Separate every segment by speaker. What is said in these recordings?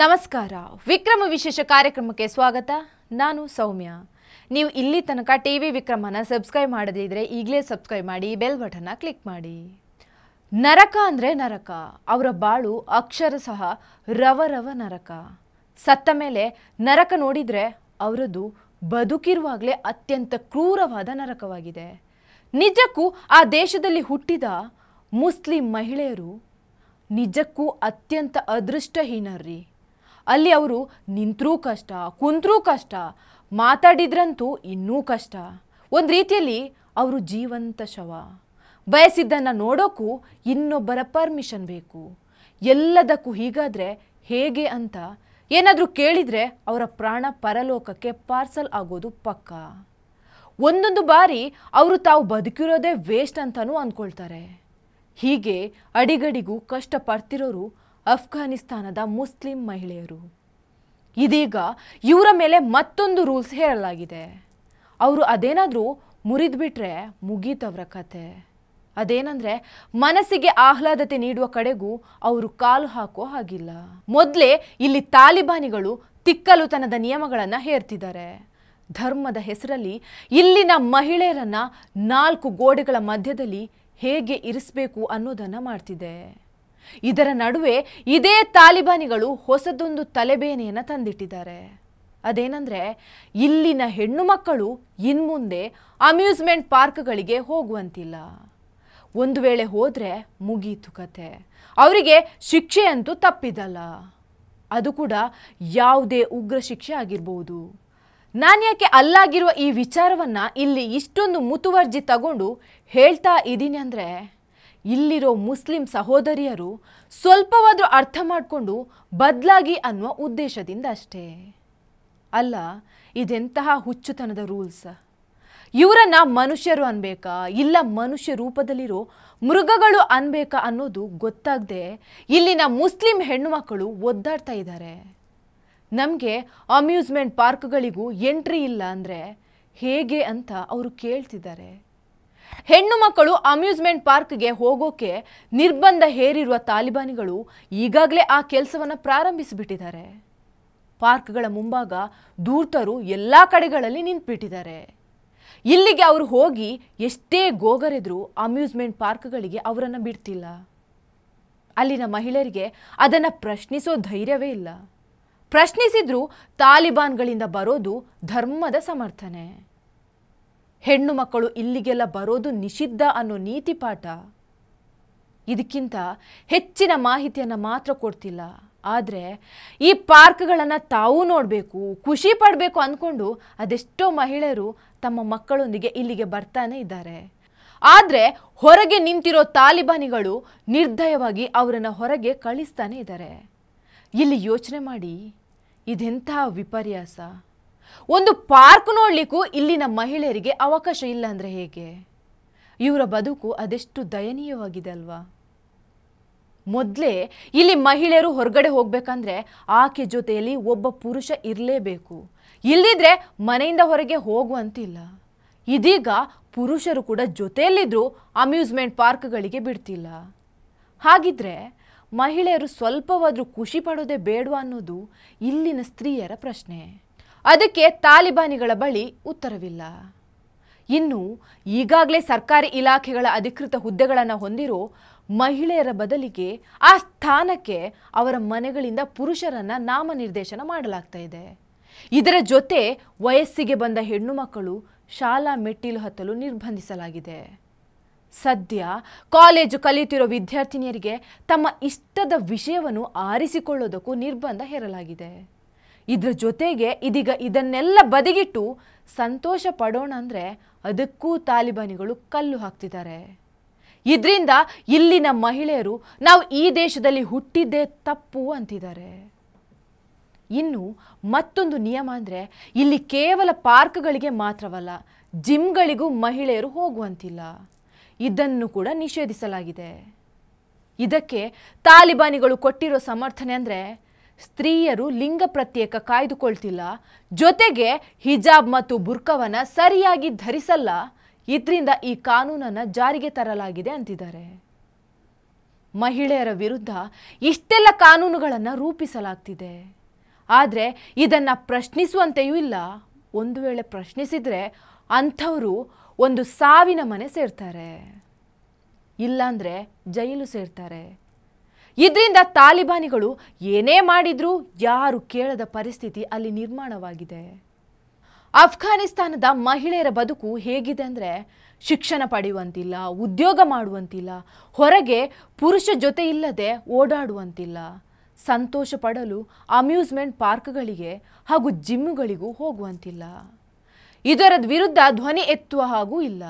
Speaker 1: ನಮಸ್ಕಾರ ವಿಕ್ರಮ ವಿಶೇಷ ಕಾರ್ಯಕ್ರಮಕ್ಕೆ ಸ್ವಾಗತ ನಾನು ಸೌಮ್ಯ ನೀವು ಇಲ್ಲಿ ತನಕ ಟಿ ವಿ ವಿಕ್ರಮನ ಸಬ್ಸ್ಕ್ರೈಬ್ ಮಾಡದಿದ್ದರೆ ಈಗಲೇ ಸಬ್ಸ್ಕ್ರೈಬ್ ಮಾಡಿ ಬೆಲ್ ಬಟನ್ನ ಕ್ಲಿಕ್ ಮಾಡಿ ನರಕ ಅಂದರೆ ನರಕ ಅವರ ಬಾಳು ಅಕ್ಷರ ಸಹ ರವರವ ನರಕ ಸತ್ತ ಮೇಲೆ ನರಕ ನೋಡಿದರೆ ಅವರದು ಬದುಕಿರುವಾಗಲೇ ಅತ್ಯಂತ ಕ್ರೂರವಾದ ನರಕವಾಗಿದೆ ನಿಜಕ್ಕೂ ಆ ದೇಶದಲ್ಲಿ ಹುಟ್ಟಿದ ಮುಸ್ಲಿಂ ಮಹಿಳೆಯರು ನಿಜಕ್ಕೂ ಅತ್ಯಂತ ಅದೃಷ್ಟಹೀನರ್ರಿ ಅಲ್ಲಿ ಅವರು ನಿಂತರೂ ಕಷ್ಟ ಕುಂತರೂ ಕಷ್ಟ ಮಾತಾಡಿದ್ರಂತೂ ಇನ್ನೂ ಕಷ್ಟ ಒಂದು ರೀತಿಯಲ್ಲಿ ಅವರು ಜೀವಂತ ಶವ ಬಯಸಿದ್ದನ್ನು ನೋಡೋಕ್ಕೂ ಇನ್ನೊಬ್ಬರ ಪರ್ಮಿಷನ್ ಬೇಕು ಎಲ್ಲದಕ್ಕೂ ಹೀಗಾದರೆ ಹೇಗೆ ಅಂತ ಏನಾದರೂ ಕೇಳಿದರೆ ಅವರ ಪ್ರಾಣ ಪರಲೋಕಕ್ಕೆ ಪಾರ್ಸಲ್ ಆಗೋದು ಪಕ್ಕ ಒಂದೊಂದು ಬಾರಿ ಅವರು ತಾವು ಬದುಕಿರೋದೇ ವೇಸ್ಟ್ ಅಂತಲೂ ಅಂದ್ಕೊಳ್ತಾರೆ ಹೀಗೆ ಅಡಿಗಡಿಗೂ ಕಷ್ಟ ಅಫ್ಘಾನಿಸ್ತಾನದ ಮುಸ್ಲಿಂ ಮಹಿಳೆಯರು ಇದೀಗ ಇವರ ಮೇಲೆ ಮತ್ತೊಂದು ರೂಲ್ಸ್ ಹೇರಲಾಗಿದೆ ಅವರು ಅದೇನಾದರೂ ಮುರಿದ್ಬಿಟ್ರೆ ಮುಗೀತವ್ರ ಕತೆ ಅದೇನಂದ್ರೆ ಮನಸ್ಸಿಗೆ ಆಹ್ಲಾದತೆ ನೀಡುವ ಕಡೆಗೂ ಅವರು ಕಾಲು ಹಾಕೋ ಹಾಗಿಲ್ಲ ಮೊದಲೇ ಇಲ್ಲಿ ತಾಲಿಬಾನಿಗಳು ತಿಕ್ಕಲುತನದ ನಿಯಮಗಳನ್ನು ಹೇರ್ತಿದ್ದಾರೆ ಧರ್ಮದ ಹೆಸರಲ್ಲಿ ಇಲ್ಲಿನ ಮಹಿಳೆಯರನ್ನು ನಾಲ್ಕು ಗೋಡೆಗಳ ಮಧ್ಯದಲ್ಲಿ ಹೇಗೆ ಇರಿಸಬೇಕು ಅನ್ನೋದನ್ನು ಮಾಡ್ತಿದೆ ಇದರ ನಡುವೆ ಇದೇ ತಾಲಿಬಾನಿಗಳು ಹೊಸದೊಂದು ತಲೆಬೇನೆಯನ್ನು ತಂದಿಟ್ಟಿದ್ದಾರೆ ಅದೇನೆಂದರೆ ಇಲ್ಲಿನ ಹೆಣ್ಣು ಮಕ್ಕಳು ಇನ್ಮುಂದೆ ಅಮ್ಯೂಸ್ಮೆಂಟ್ ಪಾರ್ಕ್ಗಳಿಗೆ ಹೋಗುವಂತಿಲ್ಲ ಒಂದು ವೇಳೆ ಹೋದರೆ ಮುಗೀತು ಕತೆ ಅವರಿಗೆ ಶಿಕ್ಷೆ ಅಂತೂ ತಪ್ಪಿದಲ್ಲ ಅದು ಕೂಡ ಯಾವುದೇ ಉಗ್ರ ಶಿಕ್ಷೆ ಆಗಿರ್ಬೋದು ಯಾಕೆ ಅಲ್ಲಾಗಿರುವ ಈ ವಿಚಾರವನ್ನು ಇಲ್ಲಿ ಇಷ್ಟೊಂದು ಮುತುವರ್ಜಿ ತಗೊಂಡು ಹೇಳ್ತಾ ಇದ್ದೀನಿ ಅಂದರೆ ಇಲ್ಲಿರೋ ಮುಸ್ಲಿಂ ಸಹೋದರಿಯರು ಸ್ವಲ್ಪವಾದರೂ ಅರ್ಥ ಮಾಡಿಕೊಂಡು ಬದಲಾಗಿ ಅನ್ನುವ ಉದ್ದೇಶದಿಂದ ಅಷ್ಟೇ ಅಲ್ಲ ಇದೆಂತಹ ಹುಚ್ಚುತನದ ರೂಲ್ಸ್ ಇವರನ್ನು ಮನುಷ್ಯರು ಅನ್ಬೇಕಾ ಇಲ್ಲ ಮನುಷ್ಯ ರೂಪದಲ್ಲಿರೋ ಮೃಗಗಳು ಅನ್ಬೇಕಾ ಅನ್ನೋದು ಗೊತ್ತಾಗದೆ ಇಲ್ಲಿನ ಮುಸ್ಲಿಂ ಹೆಣ್ಣು ಮಕ್ಕಳು ಒದ್ದಾಡ್ತಾ ಇದ್ದಾರೆ ನಮಗೆ ಅಮ್ಯೂಸ್ಮೆಂಟ್ ಪಾರ್ಕ್ಗಳಿಗೂ ಎಂಟ್ರಿ ಇಲ್ಲ ಅಂದರೆ ಹೇಗೆ ಅಂತ ಅವರು ಕೇಳ್ತಿದ್ದಾರೆ ಹೆಣ್ಣು ಮಕ್ಕಳು ಅಮ್ಯೂಸ್ಮೆಂಟ್ ಪಾರ್ಕ್ಗೆ ಹೋಗೋಕೆ ನಿರ್ಬಂಧ ಹೇರಿರುವ ತಾಲಿಬಾನಿಗಳು ಈಗಾಗಲೇ ಆ ಕೆಲಸವನ್ನು ಪ್ರಾರಂಭಿಸಿಬಿಟ್ಟಿದ್ದಾರೆ ಪಾರ್ಕ್ಗಳ ಮುಂಭಾಗ ದೂರ್ತರು ಎಲ್ಲ ಕಡೆಗಳಲ್ಲಿ ನಿಂತುಬಿಟ್ಟಿದ್ದಾರೆ ಇಲ್ಲಿಗೆ ಅವರು ಹೋಗಿ ಎಷ್ಟೇ ಗೋಗರೆದ್ರೂ ಅಮ್ಯೂಸ್ಮೆಂಟ್ ಪಾರ್ಕ್ಗಳಿಗೆ ಅವರನ್ನು ಬಿಡ್ತಿಲ್ಲ ಅಲ್ಲಿನ ಮಹಿಳೆಯರಿಗೆ ಅದನ್ನು ಪ್ರಶ್ನಿಸೋ ಧೈರ್ಯವೇ ಇಲ್ಲ ಪ್ರಶ್ನಿಸಿದ್ರೂ ತಾಲಿಬಾನ್ಗಳಿಂದ ಬರೋದು ಧರ್ಮದ ಸಮರ್ಥನೆ ಹೆಣ್ಣು ಮಕ್ಕಳು ಇಲ್ಲಿಗೆಲ್ಲ ಬರೋದು ನಿಷಿದ್ಧ ಅನ್ನೋ ನೀತಿ ಪಾಠ ಇದಕ್ಕಿಂತ ಹೆಚ್ಚಿನ ಮಾಹಿತಿಯನ್ನು ಮಾತ್ರ ಕೊಡ್ತಿಲ್ಲ ಆದರೆ ಈ ಪಾರ್ಕ್ಗಳನ್ನು ತಾವೂ ನೋಡಬೇಕು ಖುಷಿ ಪಡಬೇಕು ಅಂದ್ಕೊಂಡು ಅದೆಷ್ಟೋ ಮಹಿಳೆಯರು ತಮ್ಮ ಮಕ್ಕಳೊಂದಿಗೆ ಇಲ್ಲಿಗೆ ಬರ್ತಾನೆ ಇದ್ದಾರೆ ಆದರೆ ಹೊರಗೆ ನಿಂತಿರೋ ತಾಲಿಬಾನಿಗಳು ನಿರ್ದಯವಾಗಿ ಅವರನ್ನು ಹೊರಗೆ ಕಳಿಸ್ತಾನೆ ಇದ್ದಾರೆ ಇಲ್ಲಿ ಯೋಚನೆ ಮಾಡಿ ಇದೆಂಥ ವಿಪರ್ಯಾಸ ಒಂದು ಪಾರ್ಕ್ ನೋಡಲಿಕ್ಕೂ ಇಲ್ಲಿನ ಮಹಿಳೆಯರಿಗೆ ಅವಕಾಶ ಇಲ್ಲ ಅಂದ್ರೆ ಹೇಗೆ ಇವರ ಬದುಕು ಅದೆಷ್ಟು ದಯನೀಯವಾಗಿದೆ ಅಲ್ವಾ ಮೊದಲೇ ಇಲ್ಲಿ ಮಹಿಳೆಯರು ಹೊರಗಡೆ ಹೋಗಬೇಕಂದ್ರೆ ಆಕೆ ಜೊತೆಯಲ್ಲಿ ಒಬ್ಬ ಪುರುಷ ಇರಲೇಬೇಕು ಇಲ್ಲದಿದ್ರೆ ಮನೆಯಿಂದ ಹೊರಗೆ ಹೋಗುವಂತಿಲ್ಲ ಇದೀಗ ಪುರುಷರು ಕೂಡ ಜೊತೆಯಲ್ಲಿದ್ದರೂ ಅಮ್ಯೂಸ್ಮೆಂಟ್ ಪಾರ್ಕ್ಗಳಿಗೆ ಬಿಡ್ತಿಲ್ಲ ಹಾಗಿದ್ರೆ ಮಹಿಳೆಯರು ಸ್ವಲ್ಪವಾದರೂ ಖುಷಿ ಪಡೋದೇ ಬೇಡವಾ ಅನ್ನೋದು ಇಲ್ಲಿನ ಸ್ತ್ರೀಯರ ಪ್ರಶ್ನೆ ಅದಕ್ಕೆ ತಾಲಿಬಾನಿಗಳ ಬಳಿ ಉತ್ತರವಿಲ್ಲ ಇನ್ನು ಈಗಾಗಲೇ ಸರ್ಕಾರಿ ಇಲಾಖೆಗಳ ಅಧಿಕೃತ ಹುದ್ದೆಗಳನ್ನು ಹೊಂದಿರೋ ಮಹಿಳೆಯರ ಬದಲಿಗೆ ಆ ಸ್ಥಾನಕ್ಕೆ ಅವರ ಮನೆಗಳಿಂದ ಪುರುಷರನ್ನು ನಾಮನಿರ್ದೇಶನ ಮಾಡಲಾಗ್ತಾ ಇದೆ ಇದರ ಜೊತೆ ವಯಸ್ಸಿಗೆ ಬಂದ ಹೆಣ್ಣು ಮಕ್ಕಳು ಶಾಲಾ ಮೆಟ್ಟಿಲು ಹತ್ತಲು ನಿರ್ಬಂಧಿಸಲಾಗಿದೆ ಸದ್ಯ ಕಾಲೇಜು ಕಲಿಯುತ್ತಿರೋ ವಿದ್ಯಾರ್ಥಿನಿಯರಿಗೆ ತಮ್ಮ ಇಷ್ಟದ ವಿಷಯವನ್ನು ಆರಿಸಿಕೊಳ್ಳೋದಕ್ಕೂ ನಿರ್ಬಂಧ ಹೇರಲಾಗಿದೆ ಇದರ ಜೊತೆಗೆ ಇದೀಗ ಇದನ್ನೆಲ್ಲ ಬದಿಗಿಟ್ಟು ಸಂತೋಷ ಪಡೋಣ ಅಂದರೆ ಅದಕ್ಕೂ ತಾಲಿಬಾನಿಗಳು ಕಲ್ಲು ಹಾಕ್ತಿದ್ದಾರೆ ಇದರಿಂದ ಇಲ್ಲಿನ ಮಹಿಳೆಯರು ನಾವು ಈ ದೇಶದಲ್ಲಿ ಹುಟ್ಟಿದ್ದೇ ತಪ್ಪು ಅಂತಿದ್ದಾರೆ ಇನ್ನು ಮತ್ತೊಂದು ನಿಯಮ ಅಂದರೆ ಇಲ್ಲಿ ಕೇವಲ ಪಾರ್ಕ್ಗಳಿಗೆ ಮಾತ್ರವಲ್ಲ ಜಿಮ್ಗಳಿಗೂ ಮಹಿಳೆಯರು ಹೋಗುವಂತಿಲ್ಲ ಇದನ್ನು ಕೂಡ ನಿಷೇಧಿಸಲಾಗಿದೆ ಇದಕ್ಕೆ ತಾಲಿಬಾನಿಗಳು ಕೊಟ್ಟಿರೋ ಸಮರ್ಥನೆ ಅಂದರೆ ಸ್ತ್ರೀಯರು ಲಿಂಗ ಪ್ರತ್ಯೇಕ ಕಾಯ್ದುಕೊಳ್ತಿಲ್ಲ ಜೊತೆಗೆ ಹಿಜಾಬ್ ಮತ್ತು ಬುರ್ಕವನ್ನು ಸರಿಯಾಗಿ ಧರಿಸಲ್ಲ ಇದರಿಂದ ಈ ಕಾನೂನನ್ನು ಜಾರಿಗೆ ತರಲಾಗಿದೆ ಅಂತಿದ್ದಾರೆ ಮಹಿಳೆಯರ ವಿರುದ್ಧ ಇಷ್ಟೆಲ್ಲ ಕಾನೂನುಗಳನ್ನು ರೂಪಿಸಲಾಗ್ತಿದೆ ಆದರೆ ಇದನ್ನು ಪ್ರಶ್ನಿಸುವಂತೆಯೂ ಇಲ್ಲ ಒಂದು ವೇಳೆ ಪ್ರಶ್ನಿಸಿದರೆ ಅಂಥವರು ಒಂದು ಸಾವಿನ ಮನೆ ಸೇರ್ತಾರೆ ಇಲ್ಲಾಂದರೆ ಜೈಲು ಸೇರ್ತಾರೆ ಇದರಿಂದ ತಾಲಿಬಾನಿಗಳು ಏನೇ ಮಾಡಿದರೂ ಯಾರು ಕೇಳದ ಪರಿಸ್ಥಿತಿ ಅಲ್ಲಿ ನಿರ್ಮಾಣವಾಗಿದೆ ಅಫ್ಘಾನಿಸ್ತಾನದ ಮಹಿಳೆಯರ ಬದುಕು ಹೇಗಿದೆ ಅಂದರೆ ಶಿಕ್ಷಣ ಪಡೆಯುವಂತಿಲ್ಲ ಉದ್ಯೋಗ ಮಾಡುವಂತಿಲ್ಲ ಹೊರಗೆ ಪುರುಷ ಜೊತೆ ಇಲ್ಲದೆ ಓಡಾಡುವಂತಿಲ್ಲ ಸಂತೋಷ ಪಡಲು ಅಮ್ಯೂಸ್ಮೆಂಟ್ ಪಾರ್ಕ್ಗಳಿಗೆ ಹಾಗೂ ಜಿಮ್ಮುಗಳಿಗೂ ಹೋಗುವಂತಿಲ್ಲ ಇದರ ವಿರುದ್ಧ ಧ್ವನಿ ಎತ್ತುವ ಹಾಗೂ ಇಲ್ಲ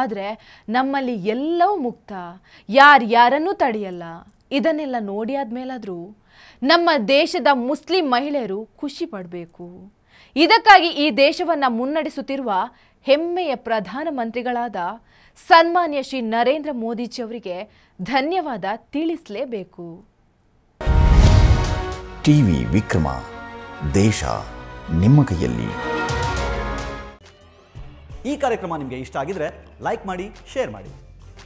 Speaker 1: ಆದರೆ ನಮ್ಮಲ್ಲಿ ಎಲ್ಲವೂ ಮುಕ್ತ ಯಾರ್ಯಾರನ್ನೂ ತಡೆಯಲ್ಲ ಇದನ್ನೆಲ್ಲ ನೋಡಿ ಆದಮೇಲಾದರೂ ನಮ್ಮ ದೇಶದ ಮುಸ್ಲಿಂ ಮಹಿಳೆಯರು ಖುಷಿ ಪಡಬೇಕು ಇದಕ್ಕಾಗಿ ಈ ದೇಶವನ್ನು ಮುನ್ನಡೆಸುತ್ತಿರುವ ಹೆಮ್ಮೆಯ ಪ್ರಧಾನಮಂತ್ರಿಗಳಾದ ಸನ್ಮಾನ್ಯ ಶ್ರೀ ನರೇಂದ್ರ ಅವರಿಗೆ ಧನ್ಯವಾದ ತಿಳಿಸಲೇಬೇಕು ಟಿವಿ ವಿಕ್ರಮ ದೇಶ ನಿಮ್ಮ ಕೈಯಲ್ಲಿ ಈ ಕಾರ್ಯಕ್ರಮ ನಿಮಗೆ ಇಷ್ಟ ಆಗಿದ್ರೆ ಲೈಕ್ ಮಾಡಿ ಶೇರ್ ಮಾಡಿ